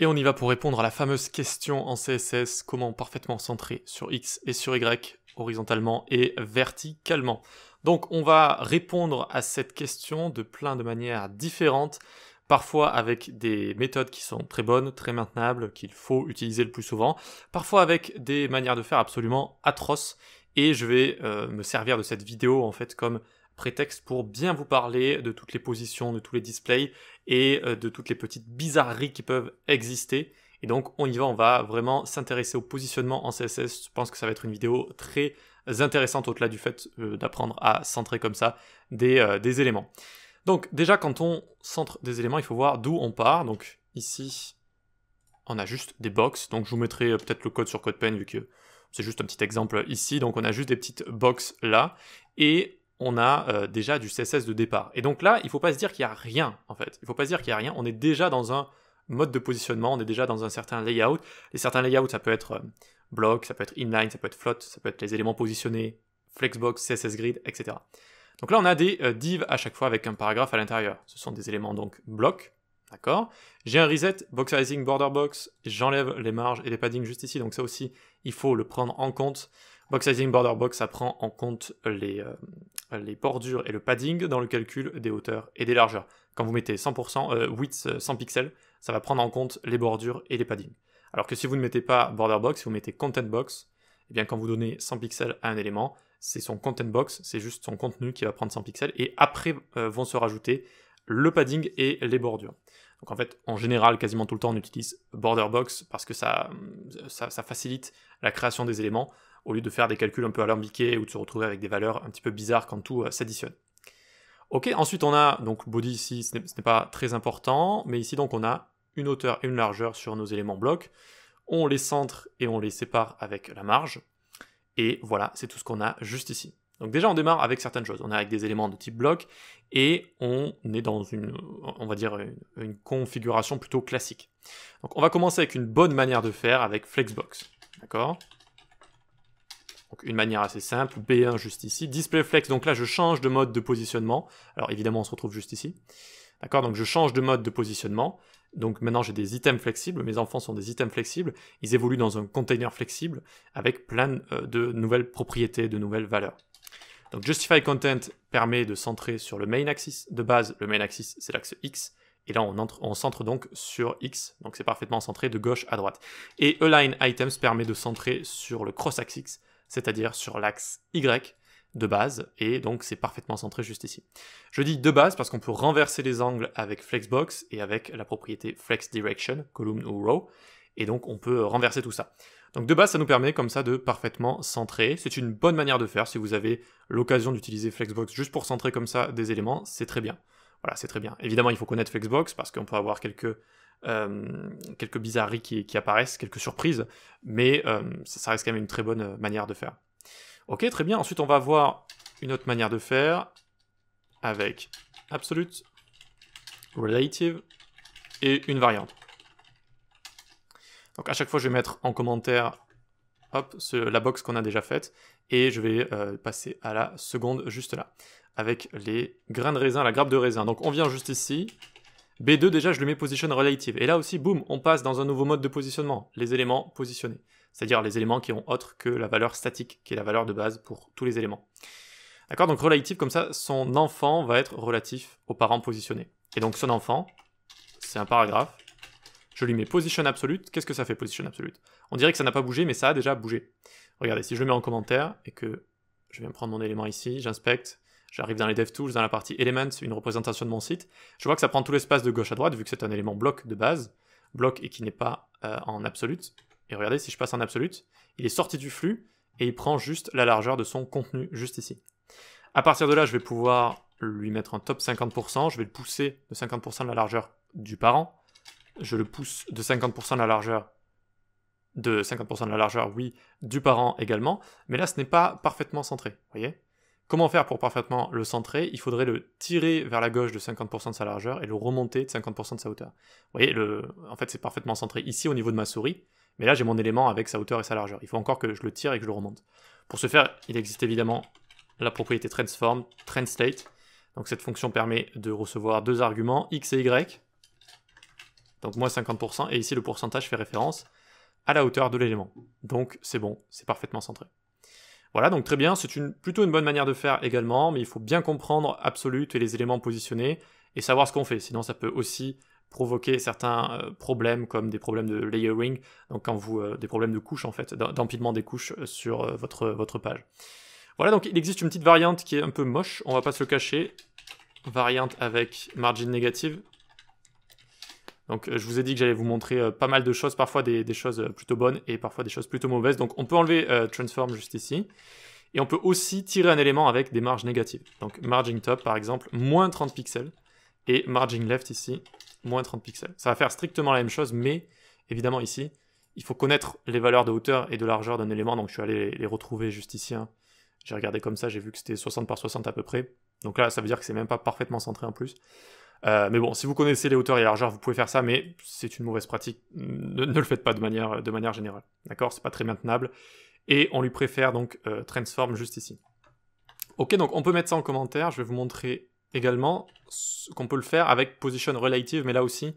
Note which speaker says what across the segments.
Speaker 1: Et on y va pour répondre à la fameuse question en CSS, comment parfaitement centrer sur X et sur Y, horizontalement et verticalement. Donc on va répondre à cette question de plein de manières différentes, parfois avec des méthodes qui sont très bonnes, très maintenables, qu'il faut utiliser le plus souvent, parfois avec des manières de faire absolument atroces, et je vais euh, me servir de cette vidéo en fait comme prétexte pour bien vous parler de toutes les positions, de tous les displays et euh, de toutes les petites bizarreries qui peuvent exister. Et donc on y va, on va vraiment s'intéresser au positionnement en CSS. Je pense que ça va être une vidéo très intéressante au-delà du fait euh, d'apprendre à centrer comme ça euh, des, éléments. Donc déjà quand on centre des éléments, il faut voir d'où on part. Donc ici, on a juste des boxes. Donc je vous mettrai peut-être le code sur CodePen vu que c'est juste un petit exemple ici. Donc on a juste des petites boxes là. Et on a euh, déjà du CSS de départ. Et donc là, il ne faut pas se dire qu'il n'y a rien, en fait. Il ne faut pas se dire qu'il n'y a rien. On est déjà dans un mode de positionnement, on est déjà dans un certain layout. Et certains layouts, ça peut être euh, bloc, ça peut être inline, ça peut être float, ça peut être les éléments positionnés, flexbox, CSS grid, etc. Donc là, on a des euh, divs à chaque fois avec un paragraphe à l'intérieur. Ce sont des éléments donc bloc, d'accord J'ai un reset, box sizing, border box, j'enlève les marges et les paddings juste ici, donc ça aussi, il faut le prendre en compte. Box sizing, border box, ça prend en compte les, les bordures et le padding dans le calcul des hauteurs et des largeurs. Quand vous mettez 100%, euh, width 100 euh, pixels, ça va prendre en compte les bordures et les paddings. Alors que si vous ne mettez pas border box, si vous mettez content box, eh bien quand vous donnez 100 pixels à un élément, c'est son content box, c'est juste son contenu qui va prendre 100 pixels et après euh, vont se rajouter le padding et les bordures. Donc en fait, en général, quasiment tout le temps, on utilise border box parce que ça facilite la création des éléments au lieu de faire des calculs un peu alambiqués ou de se retrouver avec des valeurs un petit peu bizarres quand tout euh, s'additionne. Ok, ensuite on a, donc body ici, ce n'est pas très important, mais ici donc on a une hauteur et une largeur sur nos éléments blocs. On les centre et on les sépare avec la marge. Et voilà, c'est tout ce qu'on a juste ici. Donc déjà, on démarre avec certaines choses. On est avec des éléments de type bloc et on est dans une, on va dire, une configuration plutôt classique. Donc on va commencer avec une bonne manière de faire avec Flexbox. D'accord donc une manière assez simple, B1 juste ici. Display flex, donc là je change de mode de positionnement. Alors évidemment on se retrouve juste ici. D'accord Donc je change de mode de positionnement. Donc maintenant j'ai des items flexibles, mes enfants sont des items flexibles, ils évoluent dans un container flexible avec plein euh, de nouvelles propriétés, de nouvelles valeurs. Donc justify content permet de centrer sur le main axis. De base, le main axis c'est l'axe X. Et là, on, on, centre donc sur X, donc c'est parfaitement centré de gauche à droite. Et align items permet de centrer sur le cross axis, c'est-à-dire sur l'axe Y de base, et donc c'est parfaitement centré juste ici. Je dis de base parce qu'on peut renverser les angles avec Flexbox et avec la propriété Flex Direction, column ou row, et donc on peut renverser tout ça. Donc de base, ça nous permet comme ça de parfaitement centrer. C'est une bonne manière de faire. Si vous avez l'occasion d'utiliser Flexbox juste pour centrer comme ça des éléments, c'est très bien. Voilà, c'est très bien. Évidemment, il faut connaître Flexbox parce qu'on peut avoir quelques, euh, quelques bizarreries qui, apparaissent, quelques surprises, mais euh, ça, reste quand même une très bonne euh, manière de faire. Ok, très bien. Ensuite, on va voir une autre manière de faire avec absolute, relative et une variante. Donc à chaque fois, je vais mettre en commentaire la box qu'on a déjà faite et je vais passer à la seconde juste là avec les grains de raisin, la grappe de raisin. Donc on vient juste ici. B2, déjà, je le mets position relative. Et là aussi, boum, on passe dans un nouveau mode de positionnement, les éléments positionnés. C'est-à-dire les éléments qui ont autre que la valeur statique, qui est la valeur de base pour tous les éléments. D'accord Donc relative, comme ça, son enfant va être relatif aux parents positionnés. Et donc son enfant, c'est un paragraphe. Je lui mets position absolute. Qu'est-ce que ça fait, position absolute On dirait que ça n'a pas bougé, mais ça a déjà bougé. Regardez, si je le mets en commentaire et que je viens prendre mon élément ici, j'inspecte, J'arrive dans les DevTools, dans la partie Elements, une représentation de mon site. Je vois que ça prend tout l'espace de gauche à droite, vu que c'est un élément bloc de base, bloc et qui n'est pas euh, en absolute. Et regardez, si je passe en absolute, il est sorti du flux et il prend juste la largeur de son contenu, juste ici. À partir de là, je vais pouvoir lui mettre un top 50%, je vais le pousser de 50% de la largeur du parent, je le pousse de 50% de la largeur de 50% de la largeur, oui, du parent également, mais là ce n'est pas parfaitement centré, vous voyez Comment faire pour parfaitement le centrer Il faudrait le tirer vers la gauche de 50% de sa largeur et le remonter de 50% de sa hauteur. Vous voyez, en fait, c'est parfaitement centré ici au niveau de ma souris, mais là j'ai mon élément avec sa hauteur et sa largeur. Il faut encore que je le tire et que je le remonte. Pour ce faire, il existe évidemment la propriété transform, translate. Donc cette fonction permet de recevoir deux arguments, x et y. Donc moins 50%, et ici le pourcentage fait référence à la hauteur de l'élément. Donc c'est bon, c'est parfaitement centré. Voilà, donc très bien, c'est plutôt une bonne manière de faire également, mais il faut bien comprendre Absolute et les éléments positionnés et savoir ce qu'on fait. Sinon, ça peut aussi provoquer certains euh, problèmes comme des problèmes de layering, donc quand vous euh, des problèmes de couches en fait, d'empilement des couches euh, sur votre, votre page. Voilà, donc il existe une petite variante qui est un peu moche, on va pas se le cacher, variante avec margin négative, donc euh, je vous ai dit que j'allais vous montrer euh, pas mal de choses, parfois des, choses euh, plutôt bonnes et parfois des choses plutôt mauvaises. Donc on peut enlever transform juste ici. Et on peut aussi tirer un élément avec des marges négatives. Donc margin top par exemple, moins 30 pixels. Et margin left ici, moins 30 pixels. Ça va faire strictement la même chose, mais évidemment ici, il faut connaître les valeurs de hauteur et de largeur d'un élément. Donc je suis allé les retrouver juste ici. Hein. J'ai regardé comme ça, j'ai vu que c'était 60 par 60 à peu près. Donc là, ça veut dire que c'est même pas parfaitement centré en plus. Euh, mais bon, si vous connaissez les hauteurs et les largeurs, vous pouvez faire ça, mais c'est une mauvaise pratique. Ne, le faites pas de manière, générale. D'accord C'est pas très maintenable. Et on lui préfère donc euh, transform juste ici. Ok, donc on peut mettre ça en commentaire. Je vais vous montrer également qu'on peut le faire avec position relative, mais là aussi,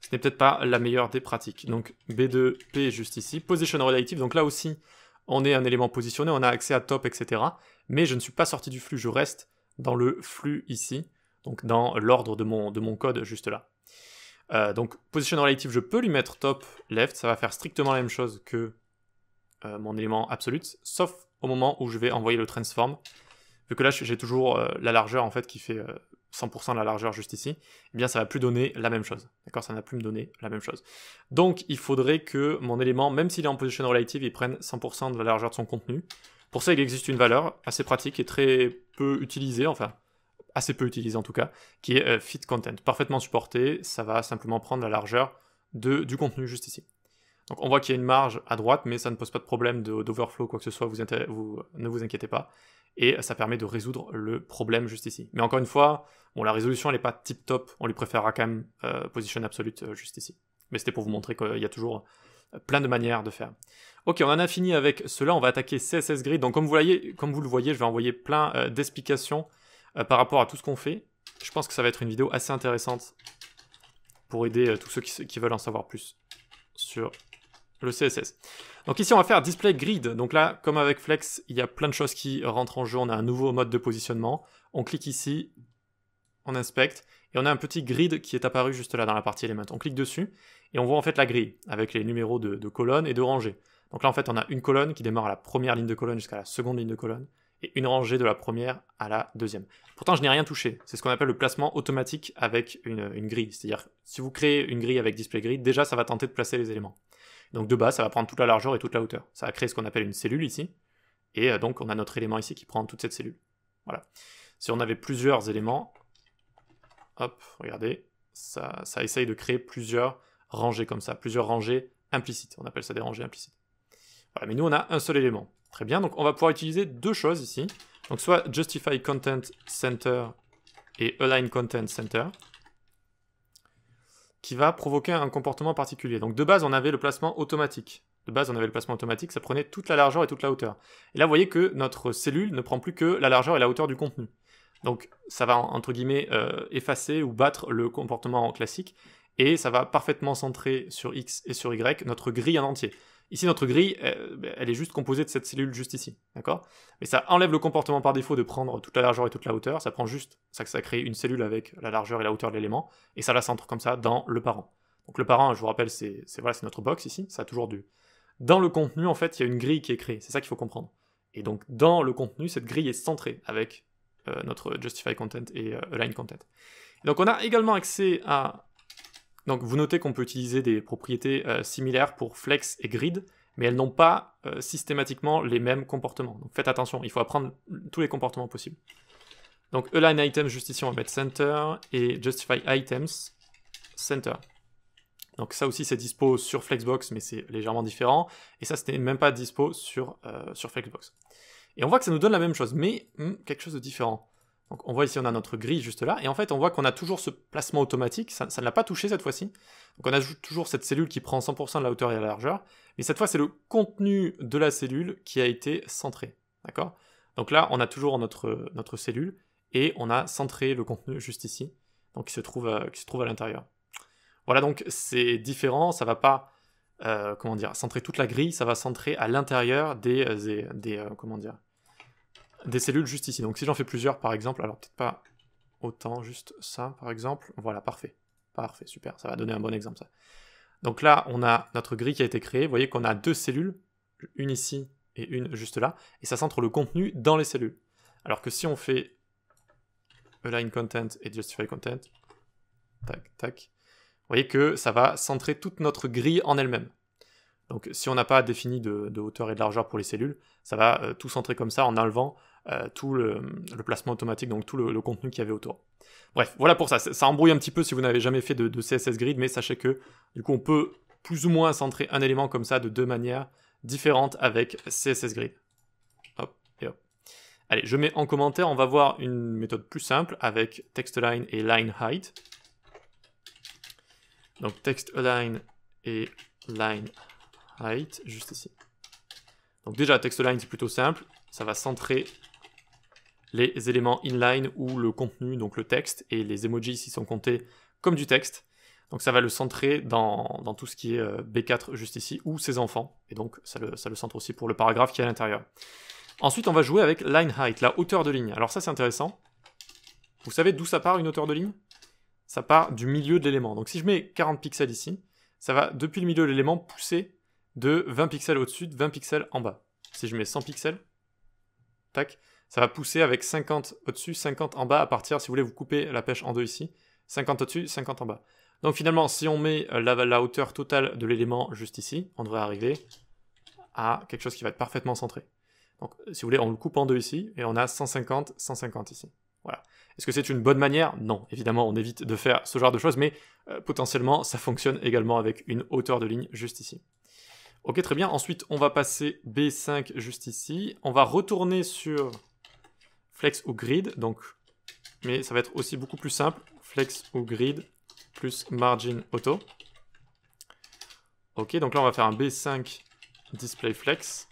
Speaker 1: ce n'est peut-être pas la meilleure des pratiques. Donc B2P juste ici. Position relative, donc là aussi, on est un élément positionné, on a accès à top, etc. Mais je ne suis pas sorti du flux, je reste dans le flux ici donc dans l'ordre de mon, code juste là. Euh, donc position relative, je peux lui mettre top left, ça va faire strictement la même chose que euh, mon élément absolute, sauf au moment où je vais envoyer le transform, vu que là j'ai toujours euh, la largeur en fait qui fait 100% de la largeur juste ici, eh bien ça va plus donner la même chose, d'accord Ça n'a plus me donner la même chose. Donc il faudrait que mon élément, même s'il est en position relative, il prenne 100% de la largeur de son contenu. Pour ça, il existe une valeur assez pratique et très peu utilisée, enfin, assez peu utilisé en tout cas, qui est euh, Fit Content. Parfaitement supporté, ça va simplement prendre la largeur de, du contenu juste ici. Donc on voit qu'il y a une marge à droite, mais ça ne pose pas de problème d'overflow, quoi que ce soit, vous, ne vous inquiétez pas. Et ça permet de résoudre le problème juste ici. Mais encore une fois, bon, la résolution, n'est pas tip-top, on lui préférera quand même euh, position absolute euh, juste ici. Mais c'était pour vous montrer qu'il y a toujours plein de manières de faire. Ok, on en a fini avec cela, on va attaquer CSS Grid. Donc comme vous, voyez, comme vous le voyez, je vais envoyer plein d'explications euh, par rapport à tout ce qu'on fait. Je pense que ça va être une vidéo assez intéressante pour aider euh, tous ceux qui, veulent en savoir plus sur le CSS. Donc ici, on va faire display grid. Donc là, comme avec Flex, il y a plein de choses qui rentrent en jeu. On a un nouveau mode de positionnement. On clique ici, on inspecte, et on a un petit grid qui est apparu juste là dans la partie element. On clique dessus, et on voit en fait la grille, avec les numéros de, de colonnes et de rangées. Donc là, en fait, on a une colonne qui démarre à la première ligne de colonne jusqu'à la seconde ligne de colonne, et une rangée de la première à la deuxième. Pourtant, je n'ai rien touché. C'est ce qu'on appelle le placement automatique avec une, grille. C'est-à-dire, si vous créez une grille avec display grid, déjà, ça va tenter de placer les éléments. Donc de bas, ça va prendre toute la largeur et toute la hauteur. Ça va créer ce qu'on appelle une cellule ici. Et euh, donc, on a notre élément ici qui prend toute cette cellule. Voilà. Si on avait plusieurs éléments, hop, regardez, ça, ça essaye de créer plusieurs rangées comme ça, plusieurs rangées implicites. On appelle ça des rangées implicites. Voilà, mais nous, on a un seul élément. Très bien, donc on va pouvoir utiliser deux choses ici. Donc soit Justify Content Center et Align Content Center, qui va provoquer un comportement particulier. Donc de base, on avait le placement automatique. De base, on avait le placement automatique, ça prenait toute la largeur et toute la hauteur. Et là, vous voyez que notre cellule ne prend plus que la largeur et la hauteur du contenu. Donc ça va, entre guillemets, euh, effacer ou battre le comportement classique, et ça va parfaitement centrer sur X et sur Y notre grille en entier. Ici, notre grille, euh, ben, elle est juste composée de cette cellule juste ici, d'accord Mais ça enlève le comportement par défaut de prendre toute la largeur et toute la hauteur, ça prend juste, ça, ça crée une cellule avec la largeur et la hauteur de l'élément, et ça la centre comme ça dans le parent. Donc le parent, je vous rappelle, c'est voilà, notre box ici, ça a toujours du... Dans le contenu, en fait, il y a une grille qui est créée, c'est ça qu'il faut comprendre. Et donc dans le contenu, cette grille est centrée avec euh, notre justify content et euh, align content. donc on a également accès à donc vous notez qu'on peut utiliser des propriétés euh, similaires pour flex et grid, mais elles n'ont pas euh, systématiquement les mêmes comportements. Donc faites attention, il faut apprendre tous les comportements possibles. Donc align item ici on va mettre center et justify items center. Donc ça aussi c'est dispo sur Flexbox, mais c'est légèrement différent. Et ça c'était même pas dispo euh, sur, Flexbox. Et on voit que ça nous donne la même chose, mais hmm, quelque chose de différent. Donc on voit ici, on a notre grille juste là, et en fait on voit qu'on a toujours ce placement automatique, ça, ne l'a pas touché cette fois-ci. Donc on a toujours cette cellule qui prend 100% de la hauteur et de la largeur, mais cette fois c'est le contenu de la cellule qui a été centré, d'accord Donc là on a toujours notre, notre cellule, et on a centré le contenu juste ici, donc qui se trouve, à, euh, se trouve à l'intérieur. Voilà donc c'est différent, ça va pas... Euh, comment dire, centrer toute la grille, ça va centrer à l'intérieur des, euh, des, comment dire, des cellules juste ici. Donc si j'en fais plusieurs par exemple, alors peut-être pas autant, juste ça par exemple. Voilà, parfait. Parfait, super, ça va donner un bon exemple ça. Donc là, on a notre grille qui a été créée. Vous voyez qu'on a deux cellules, une ici et une juste là, et ça centre le contenu dans les cellules. Alors que si on fait align content et justify content, tac, tac, vous voyez que ça va centrer toute notre grille en elle-même. Donc si on n'a pas défini de, hauteur et de largeur pour les cellules, ça va euh, tout centrer comme ça en enlevant euh, tout le, placement automatique, donc tout le, contenu qu'il y avait autour. Bref, voilà pour ça. Ça, embrouille un petit peu si vous n'avez jamais fait de, CSS Grid, mais sachez que du coup on peut plus ou moins centrer un élément comme ça de deux manières différentes avec CSS Grid. Hop et hop. Allez, je mets en commentaire, on va voir une méthode plus simple avec TextAlign et line-height. Donc TextAlign et line-height, juste ici. Donc déjà, TextAlign c'est plutôt simple, ça va centrer les éléments inline ou le contenu, donc le texte, et les emojis s'y sont comptés comme du texte. Donc ça va le centrer dans, tout ce qui est euh, B4 juste ici, ou ses enfants, et donc ça le, centre aussi pour le paragraphe qui est à l'intérieur. Ensuite, on va jouer avec line height, la hauteur de ligne. Alors ça, c'est intéressant. Vous savez d'où ça part une hauteur de ligne Ça part du milieu de l'élément. Donc si je mets 40 pixels ici, ça va depuis le milieu de l'élément pousser de 20 pixels au-dessus, 20 pixels en bas. Si je mets 100 pixels, tac, ça va pousser avec 50 au-dessus, 50 en bas à partir, si vous voulez, vous coupez la pêche en deux ici. 50 au-dessus, 50 en bas. Donc finalement, si on met euh, la, hauteur totale de l'élément juste ici, on devrait arriver à quelque chose qui va être parfaitement centré. Donc si vous voulez, on le coupe en deux ici, et on a 150, 150 ici. Voilà. Est-ce que c'est une bonne manière Non, évidemment, on évite de faire ce genre de choses, mais euh, potentiellement, ça fonctionne également avec une hauteur de ligne juste ici. Ok, très bien. Ensuite, on va passer B5 juste ici. On va retourner sur flex ou grid, donc, mais ça va être aussi beaucoup plus simple, flex ou grid plus margin auto. Ok, donc là on va faire un B5 display flex.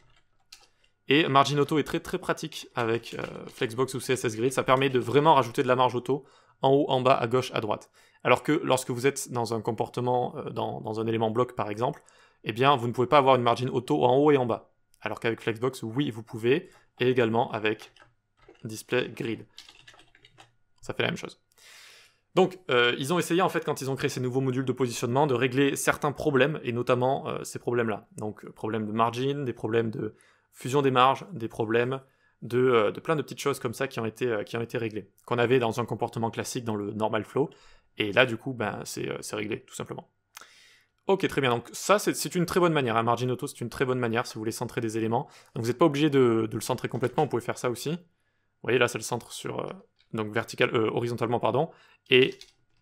Speaker 1: Et margin auto est très très pratique avec euh, Flexbox ou CSS Grid, ça permet de vraiment rajouter de la marge auto en haut, en bas, à gauche, à droite. Alors que lorsque vous êtes dans un comportement, euh, dans, un élément bloc par exemple, eh bien vous ne pouvez pas avoir une margin auto en haut et en bas. Alors qu'avec Flexbox, oui, vous pouvez, et également avec display grid. Ça fait la même chose. Donc, euh, ils ont essayé, en fait, quand ils ont créé ces nouveaux modules de positionnement, de régler certains problèmes, et notamment euh, ces problèmes-là. Donc, euh, problèmes de margin, des problèmes de fusion des marges, des problèmes de, de plein de petites choses comme ça qui ont été, qui ont été réglées, qu'on avait dans un comportement classique dans le normal flow. Et là, du coup, ben, c'est réglé, tout simplement. Ok, très bien. Donc ça, c'est une très bonne manière. Hein. margin auto, c'est une très bonne manière si vous voulez centrer des éléments. Donc vous n'êtes pas obligé de, de, le centrer complètement, vous pouvez faire ça aussi. Vous voyez, là, ça le centre sur, euh, donc vertical, euh, horizontalement, pardon. Et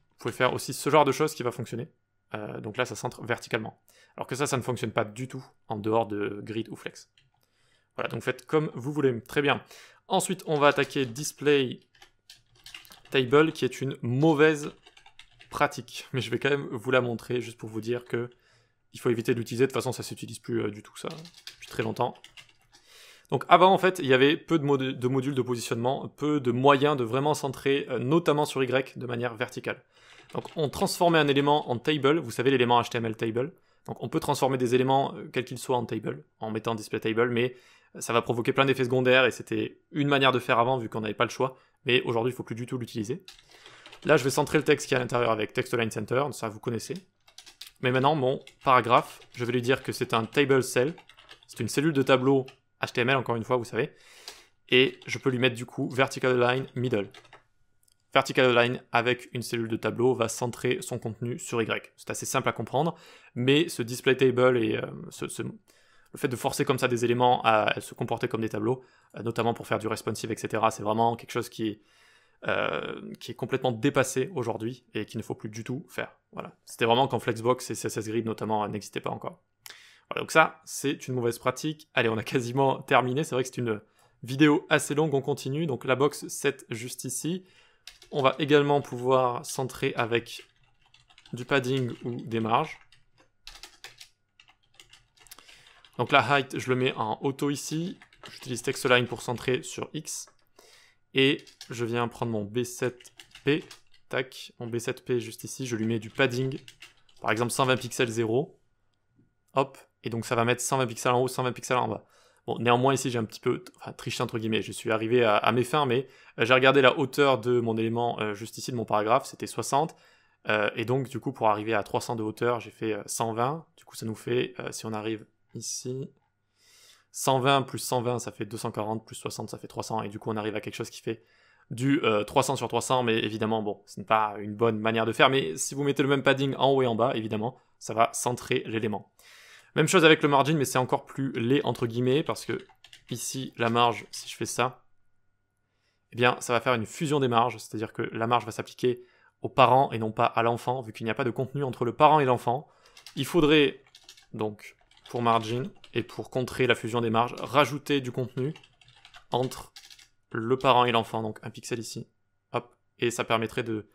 Speaker 1: vous pouvez faire aussi ce genre de choses qui va fonctionner. Euh, donc là, ça centre verticalement. Alors que ça, ça ne fonctionne pas du tout en dehors de grid ou flex. Voilà, donc faites comme vous voulez. Très bien. Ensuite, on va attaquer display table, qui est une mauvaise pratique. Mais je vais quand même vous la montrer, juste pour vous dire que il faut éviter d'utiliser. De toute façon, ça s'utilise plus du tout, ça, depuis très longtemps. Donc avant, en fait, il y avait peu de, modules de positionnement, peu de moyens de vraiment centrer, euh, notamment sur Y, de manière verticale. Donc on transformait un élément en table, vous savez l'élément HTML table. Donc on peut transformer des éléments, euh, quels qu'ils soient, en table, en mettant display table, mais euh, ça va provoquer plein d'effets secondaires, et c'était une manière de faire avant, vu qu'on n'avait pas le choix, mais aujourd'hui, il ne faut plus du tout l'utiliser. Là, je vais centrer le texte qui est à l'intérieur avec text line center, ça vous connaissez. Mais maintenant, mon paragraphe, je vais lui dire que c'est un table cell, c'est une cellule de tableau HTML, encore une fois, vous savez. Et je peux lui mettre du coup vertical align middle. Vertical align avec une cellule de tableau va centrer son contenu sur Y. C'est assez simple à comprendre, mais ce display table et euh, ce, le fait de forcer comme ça des éléments à, se comporter comme des tableaux, euh, notamment pour faire du responsive, etc., c'est vraiment quelque chose qui est, euh, qui est complètement dépassé aujourd'hui et qu'il ne faut plus du tout faire. Voilà. C'était vraiment quand Flexbox et CSS Grid notamment n'existaient pas encore donc ça, c'est une mauvaise pratique. Allez, on a quasiment terminé. C'est vrai que c'est une vidéo assez longue, on continue. Donc la box 7 juste ici. On va également pouvoir centrer avec du padding ou des marges. Donc la height, je le mets en auto ici. J'utilise TextLine pour centrer sur X. Et je viens prendre mon B7P. Tac, mon B7P juste ici. Je lui mets du padding. Par exemple 120 pixels 0. Hop, et donc ça va mettre 120 pixels en haut, 120 pixels en bas. Bon, néanmoins, ici, j'ai un petit peu enfin, triché, entre guillemets. Je suis arrivé à, mes fins, mais euh, j'ai regardé la hauteur de mon élément euh, juste ici, de mon paragraphe, c'était 60. Euh, et donc, du coup, pour arriver à 300 de hauteur, j'ai fait 120. Du coup, ça nous fait, si on arrive ici, 120 plus 120, ça fait 240, plus 60, ça fait 300. Et du coup, on arrive à quelque chose qui fait du 300 sur 300. Mais évidemment, bon, ce n'est pas une bonne manière de faire. Mais si vous mettez le même padding en haut et en bas, évidemment, ça va centrer l'élément. Même chose avec le margin, mais c'est encore plus laid entre guillemets, parce que ici, la marge, si je fais ça, eh bien, ça va faire une fusion des marges, c'est-à-dire que la marge va s'appliquer aux parents et non pas à l'enfant, vu qu'il n'y a pas de contenu entre le parent et l'enfant. Il faudrait, donc, pour margin et pour contrer la fusion des marges, rajouter du contenu entre le parent et l'enfant, donc un pixel ici, hop, et ça permettrait de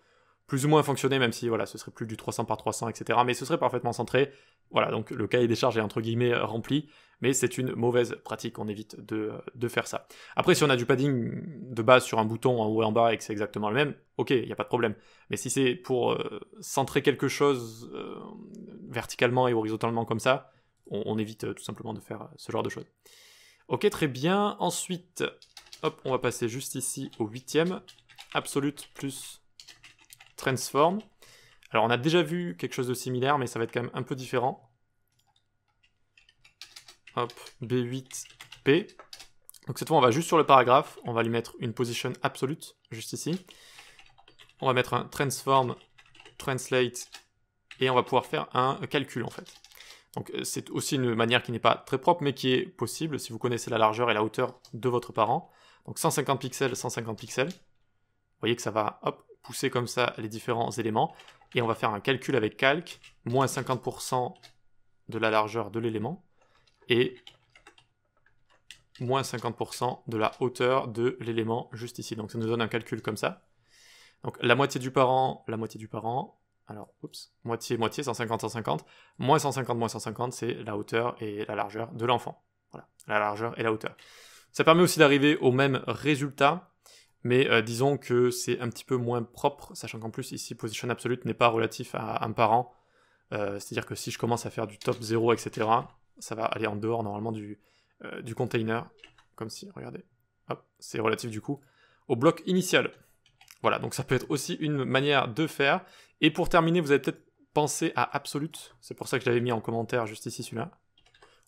Speaker 1: plus ou moins fonctionner, même si voilà, ce serait plus du 300 par 300, etc. Mais ce serait parfaitement centré. Voilà, donc le cahier des charges est entre guillemets euh, rempli, mais c'est une mauvaise pratique, on évite euh, de, faire ça. Après, si on a du padding de base sur un bouton en haut et en bas et que c'est exactement le même, ok, il n'y a pas de problème. Mais si c'est pour euh, centrer quelque chose verticalement et horizontalement comme ça, on, évite tout simplement de faire ce genre de choses. Ok, très bien. Ensuite, hop, on va passer juste ici au huitième. Absolute plus transform. Alors on a déjà vu quelque chose de similaire, mais ça va être quand même un peu différent. Hop, B8P. Donc cette fois, on va juste sur le paragraphe, on va lui mettre une position absolute, juste ici. On va mettre un transform, translate, et on va pouvoir faire un calcul en fait. Donc euh, c'est aussi une manière qui n'est pas très propre, mais qui est possible si vous connaissez la largeur et la hauteur de votre parent. Donc 150 pixels, 150 pixels. Vous voyez que ça va hop, pousser comme ça les différents éléments. Et on va faire un calcul avec calque, moins 50% de la largeur de l'élément et moins 50% de la hauteur de l'élément juste ici. Donc ça nous donne un calcul comme ça. Donc la moitié du parent, la moitié du parent, alors oups, moitié, moitié, 150, 150, moins 150, moins 150, c'est la hauteur et la largeur de l'enfant. Voilà, la largeur et la hauteur. Ça permet aussi d'arriver au même résultat mais euh, disons que c'est un petit peu moins propre, sachant qu'en plus ici position absolute n'est pas relatif à un parent, euh, c'est-à-dire que si je commence à faire du top 0, etc., ça va aller en dehors normalement du, euh, container, comme si, regardez, c'est relatif du coup au bloc initial. Voilà, donc ça peut être aussi une manière de faire. Et pour terminer, vous avez peut-être pensé à absolute, c'est pour ça que je l'avais mis en commentaire juste ici celui-là.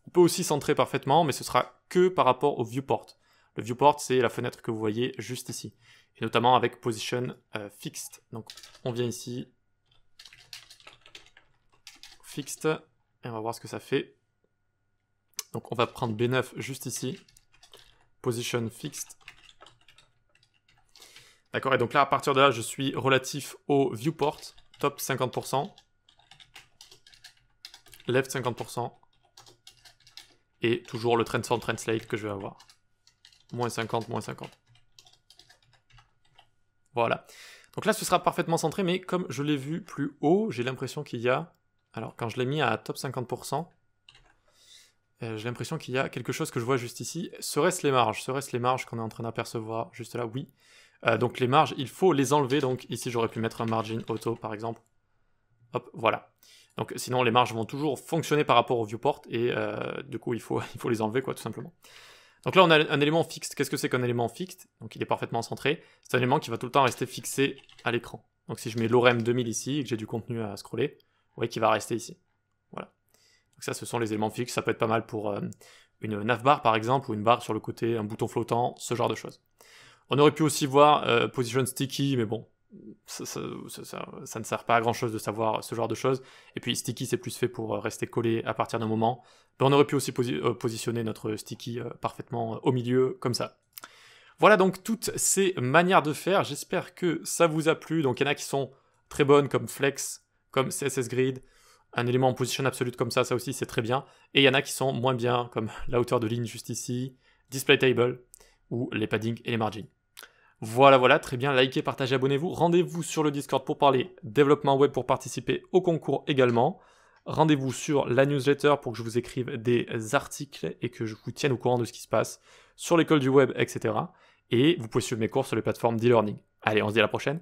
Speaker 1: On peut aussi centrer parfaitement, mais ce sera que par rapport au viewport. Le viewport, c'est la fenêtre que vous voyez juste ici, et notamment avec position euh, fixed. Donc on vient ici, fixed, et on va voir ce que ça fait. Donc on va prendre B9 juste ici, position fixed. D'accord, et donc là, à partir de là, je suis relatif au viewport, top 50%, left 50%, et toujours le transform translate que je vais avoir. Moins 50, moins 50. Voilà. Donc là, ce sera parfaitement centré, mais comme je l'ai vu plus haut, j'ai l'impression qu'il y a... Alors, quand je l'ai mis à top 50%, euh, j'ai l'impression qu'il y a quelque chose que je vois juste ici. Serait-ce les marges Serait-ce les marges qu'on est en train d'apercevoir juste là Oui. Euh, donc les marges, il faut les enlever. Donc ici, j'aurais pu mettre un margin auto, par exemple. Hop, voilà. Donc sinon, les marges vont toujours fonctionner par rapport au viewport, et euh, du coup, il faut, il faut les enlever, quoi, tout simplement. Donc là, on a un élément fixe. Qu'est-ce que c'est qu'un élément fixe Donc il est parfaitement centré. C'est un élément qui va tout le temps rester fixé à l'écran. Donc si je mets l'orem 2000 ici et que j'ai du contenu à scroller, vous voyez qu'il va rester ici. Voilà. Donc ça, ce sont les éléments fixes. Ça peut être pas mal pour euh, une navbar par exemple, ou une barre sur le côté, un bouton flottant, ce genre de choses. On aurait pu aussi voir euh, position sticky, mais bon, ça, ne sert pas à grand chose de savoir ce genre de choses. Et puis sticky, c'est plus fait pour euh, rester collé à partir d'un moment. Mais ben, on aurait pu aussi euh, positionner notre sticky euh, parfaitement au milieu, comme ça. Voilà donc toutes ces manières de faire. J'espère que ça vous a plu. Donc il y en a qui sont très bonnes comme Flex, comme CSS Grid. Un élément en position absolue comme ça, ça aussi c'est très bien. Et il y en a qui sont moins bien, comme la hauteur de ligne juste ici, Display Table, ou les paddings et les margins. Voilà, voilà, très bien, likez, partagez, abonnez-vous. Rendez-vous sur le Discord pour parler développement web pour participer au concours également. Rendez-vous sur la newsletter pour que je vous écrive des articles et que je vous tienne au courant de ce qui se passe sur l'école du web, etc. Et vous pouvez suivre mes cours sur les plateformes d'e-learning. Allez, on se dit à la prochaine.